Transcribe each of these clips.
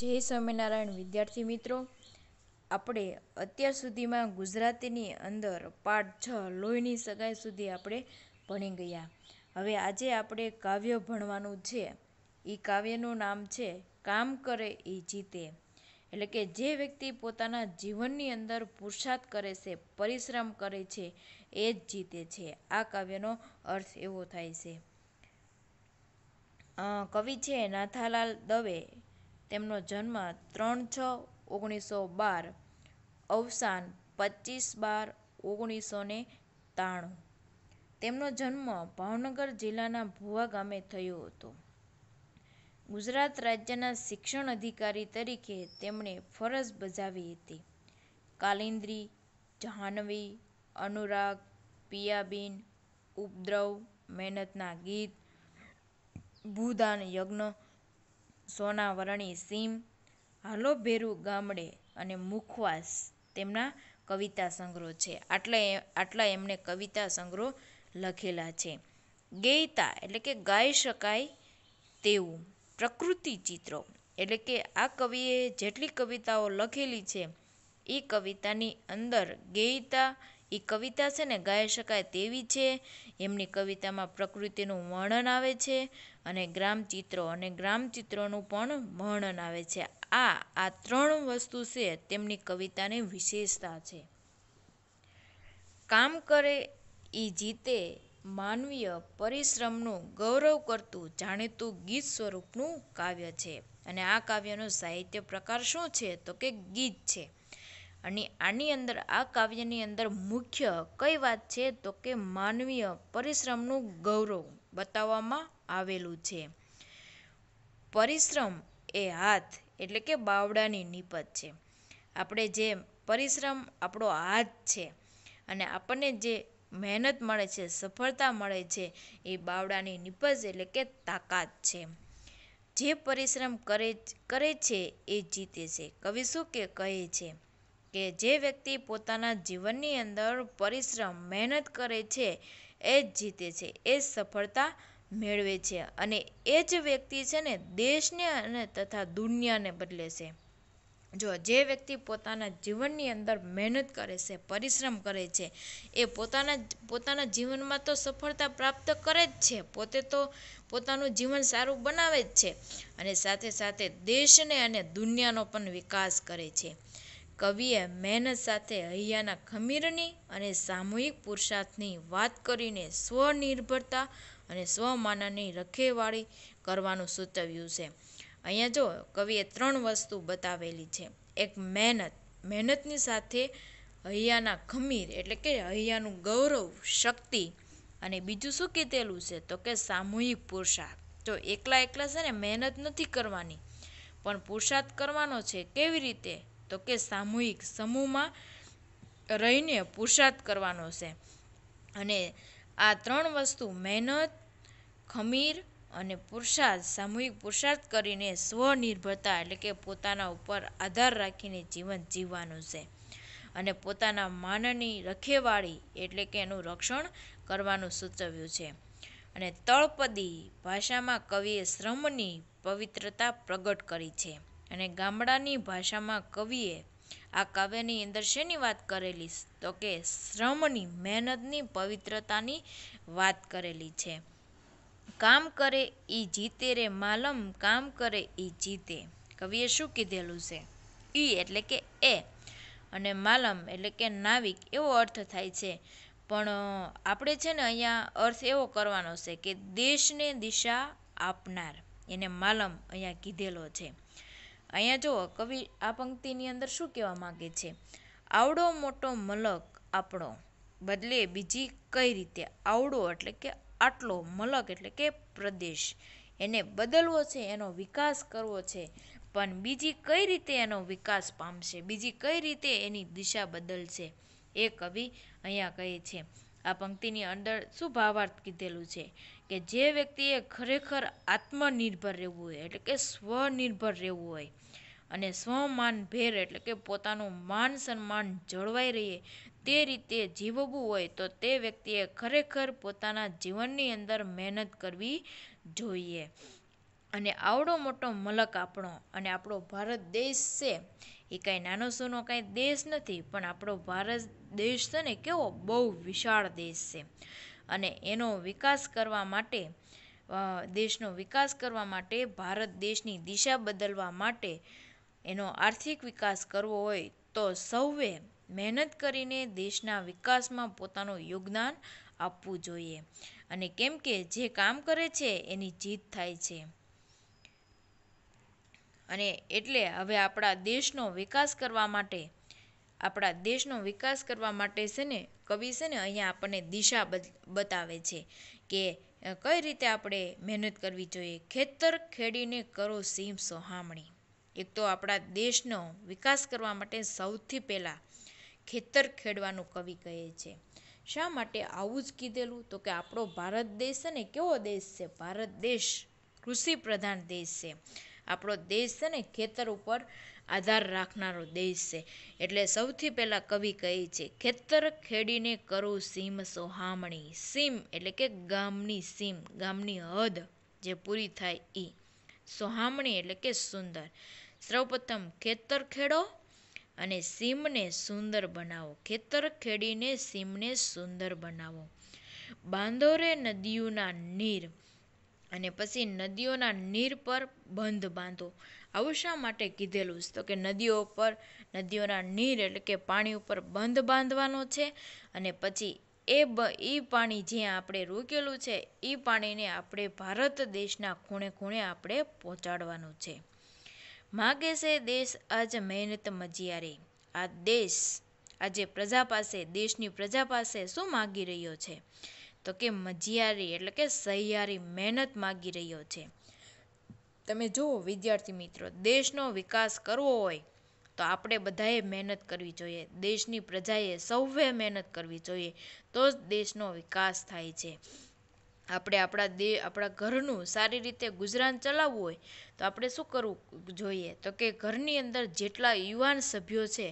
જય સ્વામિનારાયણ વિદ્યાર્થી મિત્રો આપણે અત્યાર સુધીમાં ગુજરાતીની અંદર પાઠ છ લોહીની સગાઈ સુધી આપણે ભણી ગયા હવે આજે આપણે કાવ્ય ભણવાનું છે એ કાવ્યનું નામ છે કામ કરે એ જીતે એટલે કે જે વ્યક્તિ પોતાના જીવનની અંદર પુરુષાર્થ કરે છે પરિશ્રમ કરે છે એ જ જીતે છે આ કાવ્યનો અર્થ એવો થાય છે કવિ છે નાથાલાલ દવે તેમનો જન્મ ત્રણ છ ઓગણીસો બાર અવસાન પચીસ બાર ઓગણીસો ને ત્રાણું તેમનો જન્મ ભાવનગર જિલ્લાના ભુવા ગામે થયો હતો ગુજરાત રાજ્યના શિક્ષણ અધિકારી તરીકે તેમણે ફરજ બજાવી હતી કાલિન્દ્રી જહાનવી અનુરાગ પિયાબીન ઉપદ્રવ મહેનતના ગીત ભૂદાન યજ્ઞ સોનાવરણી સીમ હાલો ભેરુ ગામડે અને મુખવાસ તેમના કવિતા સંગ્રહ છે આટલા આટલા એમણે કવિતા સંગ્રહ લખેલા છે ગેયતા એટલે કે ગાઈ શકાય તેવું પ્રકૃતિ ચિત્રો એટલે કે આ કવિએ જેટલી કવિતાઓ લખેલી છે એ કવિતાની અંદર ગેયતા એ કવિતા છે ને ગાઈ શકાય તેવી છે એમની કવિતામાં પ્રકૃતિનું વર્ણન આવે છે અને ગ્રામચિત્રો અને ગ્રામચિત્રોનું પણ વર્ણન આવે છે આ આ ત્રણ વસ્તુ છે તેમની કવિતાની વિશેષતા છે કામ કરે એ જીતે માનવીય પરિશ્રમનું ગૌરવ કરતું જાણીતું ગીત સ્વરૂપનું કાવ્ય છે અને આ કાવ્યનો સાહિત્ય પ્રકાર શું છે તો કે ગીત છે અને આની અંદર આ કાવ્યની અંદર મુખ્ય કઈ વાત છે તો કે માનવીય પરિશ્રમનું ગૌરવ બતાવવામાં આવેલું છે પરિશ્રમ એ હાથ એટલે કે બાવડાની નિપજ છે આપણે જે પરિશ્રમ આપણો હાથ છે અને આપણને જે મહેનત મળે છે સફળતા મળે છે એ બાવડાની નિપજ એટલે કે તાકાત છે જે પરિશ્રમ કરે કરે છે એ જીતે છે કવિ શું કે કહે છે કે જે વ્યક્તિ પોતાના જીવનની અંદર પરિશ્રમ મહેનત કરે છે એ જ જીતે છે એ જ સફળતા મેળવે છે અને એ જ વ્યક્તિ છે ને દેશને અને તથા દુનિયાને બદલે છે જો જે વ્યક્તિ પોતાના જીવનની અંદર મહેનત કરે છે પરિશ્રમ કરે છે એ પોતાના પોતાના જીવનમાં તો સફળતા પ્રાપ્ત કરે જ છે પોતે તો પોતાનું જીવન સારું બનાવે જ છે અને સાથે સાથે દેશને અને દુનિયાનો પણ વિકાસ કરે છે કવિએ મહેનત સાથે હૈયાના ખમીરની અને સામૂહિક પુરુષાર્થની વાત કરીને સ્વનિર્ભરતા અને સ્વમાનની રખેવાળી કરવાનું સૂચવ્યું છે અહીંયા જો કવિએ ત્રણ વસ્તુ બતાવેલી છે એક મહેનત મહેનતની સાથે હૈયાના ખમીર એટલે કે હૈયાનું ગૌરવ શક્તિ અને બીજું શું કીધેલું છે તો કે સામૂહિક પુરુષાર્થ જો એકલા એકલા છે ને મહેનત નથી કરવાની પણ પુરુષાર્થ કરવાનો છે કેવી રીતે તો કે સામૂહિક સમૂહમાં રહીને પુરુષાર્થ કરવાનો છે અને આ ત્રણ વસ્તુ મહેનત ખમીર અને પુરુષાર્થ સામૂહિક પુરુષાર્થ કરીને સ્વનિર્ભરતા એટલે કે પોતાના ઉપર આધાર રાખીને જીવન જીવવાનું છે અને પોતાના માનની રખેવાળી એટલે કે એનું રક્ષણ કરવાનું સૂચવ્યું છે અને તળપદી ભાષામાં કવિએ શ્રમની પવિત્રતા પ્રગટ કરી છે અને ગામડાની ભાષામાં કવિએ આ કાવ્યની અંદર શેની વાત કરેલી તો કે શ્રમની મહેનતની પવિત્રતાની વાત કરેલી છે કામ કરે એ જીતે રે માલમ કામ કરે એ જીતે કવિએ શું કીધેલું છે ઈ એટલે કે એ અને માલમ એટલે કે નાવિક એવો અર્થ થાય છે પણ આપણે છે ને અહીંયા અર્થ એવો કરવાનો છે કે દેશને દિશા આપનાર એને માલમ અહીંયા કીધેલો છે અહીંયા જુઓ કવિ આ પંક્તિની અંદર શું કહેવા માગે છે આવડો મોટો મલક આપણો બદલે બીજી કઈ રીતે આવડો એટલે કે આટલો મલક એટલે કે પ્રદેશ એને બદલવો છે એનો વિકાસ કરવો છે પણ બીજી કઈ રીતે એનો વિકાસ પામશે બીજી કઈ રીતે એની દિશા બદલશે એ કવિ અહીંયા કહે છે આ પંક્તિની અંદર શું ભાવાર્થ કીધેલું છે કે જે વ્યક્તિએ ખરેખર આત્મનિર્ભર રહેવું હોય એટલે કે સ્વનિર્ભર રહેવું હોય અને ભેર એટલે કે પોતાનું માન સન્માન જળવાઈ રહીએ તે રીતે જીવવું હોય તો તે વ્યક્તિએ ખરેખર પોતાના જીવનની અંદર મહેનત કરવી જોઈએ અને આવડો મોટો મલક આપણો અને આપણો ભારત દેશ છે એ કાંઈ નાનો સૂનો કાંઈ દેશ નથી પણ આપણો ભારત દેશ છે ને કેવો બહુ વિશાળ દેશ છે અને એનો વિકાસ કરવા માટે દેશનો વિકાસ કરવા માટે ભારત દેશની દિશા બદલવા માટે એનો આર્થિક વિકાસ કરવો હોય તો સૌએ મહેનત કરીને દેશના વિકાસમાં પોતાનું યોગદાન આપવું જોઈએ અને કેમ કે જે કામ કરે છે એની જીત થાય છે અને એટલે હવે આપણા દેશનો વિકાસ કરવા માટે આપણા દેશનો વિકાસ કરવા માટે છે ને કવિ છે ને અહીંયા આપણને દિશા બતાવે છે કે કઈ રીતે આપણે મહેનત કરવી જોઈએ ખેતર ખેડીને કરો સીમ સોહામણી એક તો આપણા દેશનો વિકાસ કરવા માટે સૌથી પહેલાં ખેતર ખેડવાનું કવિ કહે છે શા માટે આવું જ કીધેલું તો કે આપણો ભારત દેશ છે ને કેવો દેશ છે ભારત દેશ કૃષિ પ્રધાન દેશ છે આપણો દેશ છે ને ખેતર ઉપર આધાર રાખનારો દેશ છે એટલે સૌથી પહેલાં કવિ કહે છે ખેતર ખેડીને કરું સીમ સોહામણી સીમ એટલે કે ગામની સીમ ગામની હદ જે પૂરી થાય એ સોહામણી એટલે કે સુંદર સૌપ્રથમ ખેતર ખેડો અને સીમને સુંદર બનાવો ખેતર ખેડીને સીમને સુંદર બનાવો બાંધો નદીઓના નીર અને પછી નદીઓના નીર પર બંધ બાંધો આવું શા માટે કીધેલું છે તો કે નદીઓ પર નદીઓના નીર એટલે કે પાણી ઉપર બંધ બાંધવાનો છે અને પછી એ એ પાણી જ્યાં આપણે રોકેલું છે એ પાણીને આપણે ભારત દેશના ખૂણે ખૂણે આપણે પહોંચાડવાનું છે માગે છે દેશ આજ મહેનત મજિયારે આ દેશ આજે પ્રજા પાસે દેશની પ્રજા પાસે શું માગી રહ્યો છે તો કે મજિયારી એટલે કે સહિયારી મહેનત માગી રહ્યો છે તમે જુઓ વિદ્યાર્થી મિત્રો દેશનો વિકાસ કરવો હોય તો આપણે બધાએ મહેનત કરવી જોઈએ દેશની પ્રજાએ સૌએ મહેનત કરવી જોઈએ તો જ દેશનો વિકાસ થાય છે આપણે આપણા દે આપણા ઘરનું સારી રીતે ગુજરાન ચલાવવું હોય તો આપણે શું કરવું જોઈએ તો કે ઘરની અંદર જેટલા યુવાન સભ્યો છે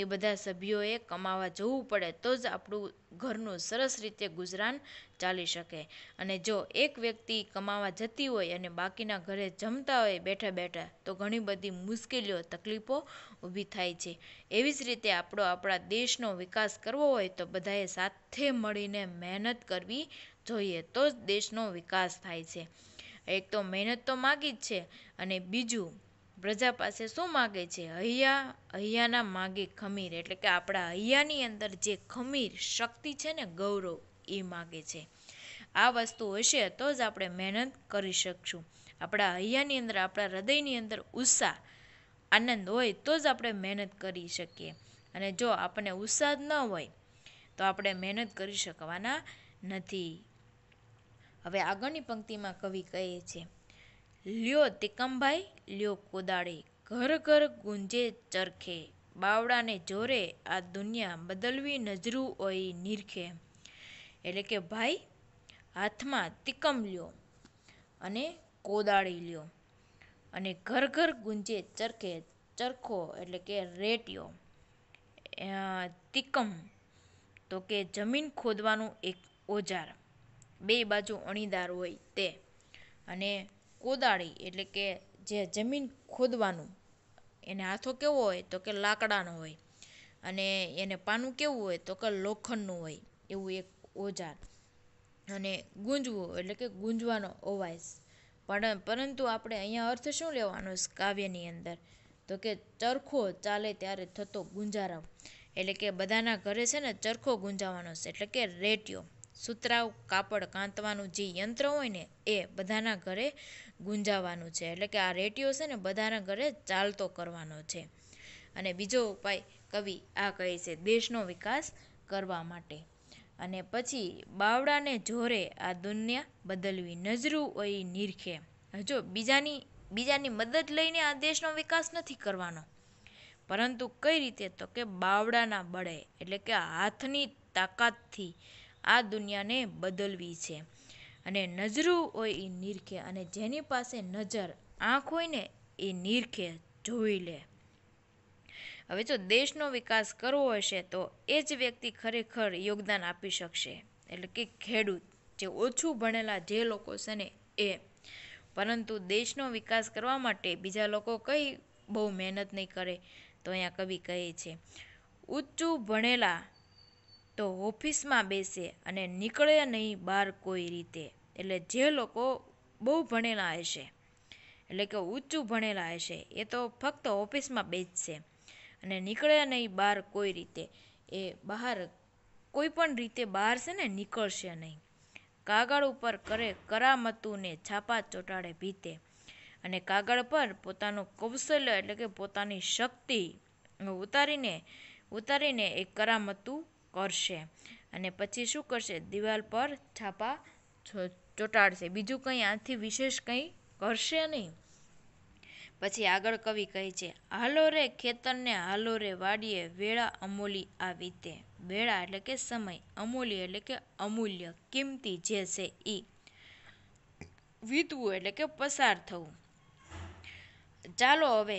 એ બધા સભ્યોએ કમાવા જવું પડે તો જ આપણું ઘરનું સરસ રીતે ગુજરાન ચાલી શકે અને જો એક વ્યક્તિ કમાવા જતી હોય અને બાકીના ઘરે જમતા હોય બેઠા બેઠા તો ઘણી બધી મુશ્કેલીઓ તકલીફો ઊભી થાય છે એવી જ રીતે આપણો આપણા દેશનો વિકાસ કરવો હોય તો બધાએ સાથે મળીને મહેનત કરવી જોઈએ તો જ દેશનો વિકાસ થાય છે એક તો મહેનત તો માગી જ છે અને બીજું પ્રજા પાસે શું માગે છે હૈયા હૈયાના માગે ખમીર એટલે કે આપણા હૈયાની અંદર જે ખમીર શક્તિ છે ને ગૌરવ એ માગે છે આ વસ્તુ હશે તો જ આપણે મહેનત કરી શકશું આપણા હૈયાની અંદર આપણા હૃદયની અંદર ઉત્સાહ આનંદ હોય તો જ આપણે મહેનત કરી શકીએ અને જો આપણને ઉત્સાહ ન હોય તો આપણે મહેનત કરી શકવાના નથી હવે આગળની પંક્તિમાં કવિ કહે છે લ્યો તિકમભાઈ લ્યો કોદાળે ઘર ઘર ગુંજે ચરખે બાવડાને જોરે આ દુનિયા બદલવી નજરું હોય નિરખે એટલે કે ભાઈ હાથમાં તિકમ લ્યો અને કોદાળી લ્યો અને ઘર ઘર ગુંજે ચરખે ચરખો એટલે કે રેટ્યો તિકમ તો કે જમીન ખોદવાનું એક ઓજાર બે બાજુ અણીદાર હોય તે અને કોદાળી એટલે કે જે જમીન ખોદવાનું એને હાથો કેવો હોય તો કે લાકડાનો હોય અને એને પાનું કેવું હોય તો કે લોખંડનું હોય એવું એક ઓજાર અને ગુંજવું એટલે કે ગુંજવાનો અવાજ પણ પરંતુ આપણે અહીંયા અર્થ શું લેવાનો કાવ્યની અંદર તો કે ચરખો ચાલે ત્યારે થતો ગુંજારવ એટલે કે બધાના ઘરે છે ને ચરખો ગુંજાવાનો છે એટલે કે રેટિયો સુતરાઉ કાપડ કાંતવાનું જે યંત્ર હોય ને એ બધાના ઘરે ગુંજાવાનું છે એટલે કે આ રેટિયો છે ને બધાના ઘરે ચાલતો કરવાનો છે અને બીજો ઉપાય કવિ આ કહે છે દેશનો વિકાસ કરવા માટે અને પછી બાવડાને જોરે આ દુનિયા બદલવી નજરું હોય નિરખે હજો બીજાની બીજાની મદદ લઈને આ દેશનો વિકાસ નથી કરવાનો પરંતુ કઈ રીતે તો કે બાવડાના બળે એટલે કે હાથની તાકાતથી આ દુનિયાને બદલવી છે અને નજરું હોય એ નિરખે અને જેની પાસે નજર આંખ હોય ને એ નિરખે જોઈ લે હવે જો દેશનો વિકાસ કરવો હશે તો એ જ વ્યક્તિ ખરેખર યોગદાન આપી શકશે એટલે કે ખેડૂત જે ઓછું ભણેલા જે લોકો છે ને એ પરંતુ દેશનો વિકાસ કરવા માટે બીજા લોકો કંઈ બહુ મહેનત નહીં કરે તો અહીંયા કવિ કહે છે ઊંચું ભણેલા તો ઓફિસમાં બેસે અને નીકળે નહીં બહાર કોઈ રીતે એટલે જે લોકો બહુ ભણેલા હશે એટલે કે ઊંચું ભણેલા હશે એ તો ફક્ત ઓફિસમાં બેસશે અને નીકળે નહીં બહાર કોઈ રીતે એ બહાર કોઈ પણ રીતે બહાર છે ને નીકળશે નહીં કાગળ ઉપર કરે કરામતુને છાપા ચોટાડે ભીતે અને કાગળ પર પોતાનું કૌશલ્ય એટલે કે પોતાની શક્તિ ઉતારીને ઉતારીને એ કરામતું કરશે અને પછી શું કરશે દિવાલ પર છાપા ચોંટાડશે બીજું કંઈ આથી વિશેષ કંઈ કરશે નહીં પછી આગળ કવિ કહે છે હાલો રે ખેતરને હાલો રે વાડીએ વેળા અમૂલી આવી તે વેળા એટલે કે સમય અમૂલી એટલે કે અમૂલ્ય કિંમતી જે છે એ વીતવું એટલે કે પસાર થવું ચાલો હવે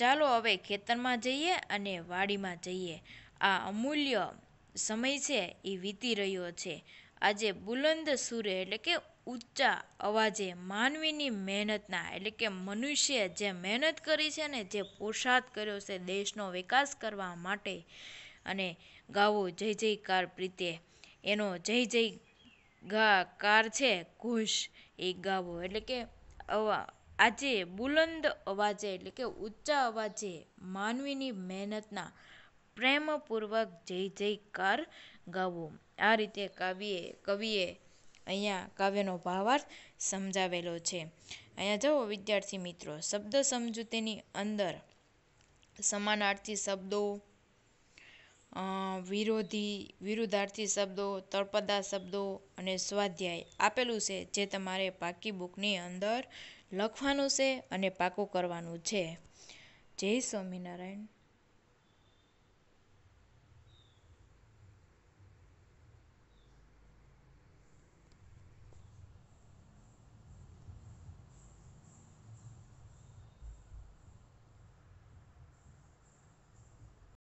ચાલો હવે ખેતરમાં જઈએ અને વાડીમાં જઈએ આ અમૂલ્ય સમય છે એ વીતી રહ્યો છે આજે બુલંદ સૂરે એટલે કે ઊંચા અવાજે માનવીની મહેનતના એટલે કે મનુષ્ય જે મહેનત કરી છે ને જે પોષાદ કર્યો છે દેશનો વિકાસ કરવા માટે અને ગાવો જય જયકાર પ્રીતે એનો જય જય ગા કાર છે ઘોષ એ ગાવો એટલે કે આજે બુલંદ અવાજે એટલે કે ઊંચા અવાજે માનવીની મહેનતના પ્રેમપૂર્વક જય જયકાર ગાવો આ રીતે કાવ્યે કવિએ અહીંયા કાવ્યનો ભાવાર્થ સમજાવેલો છે અહીંયા જુઓ વિદ્યાર્થી મિત્રો શબ્દ સમજૂતીની અંદર સમાનાર્થી શબ્દો વિરોધી વિરુદ્ધાર્થી શબ્દો તળપદા શબ્દો અને સ્વાધ્યાય આપેલું છે જે તમારે પાકી બુકની અંદર લખવાનું છે અને પાકું કરવાનું છે જય સ્વામિનારાયણ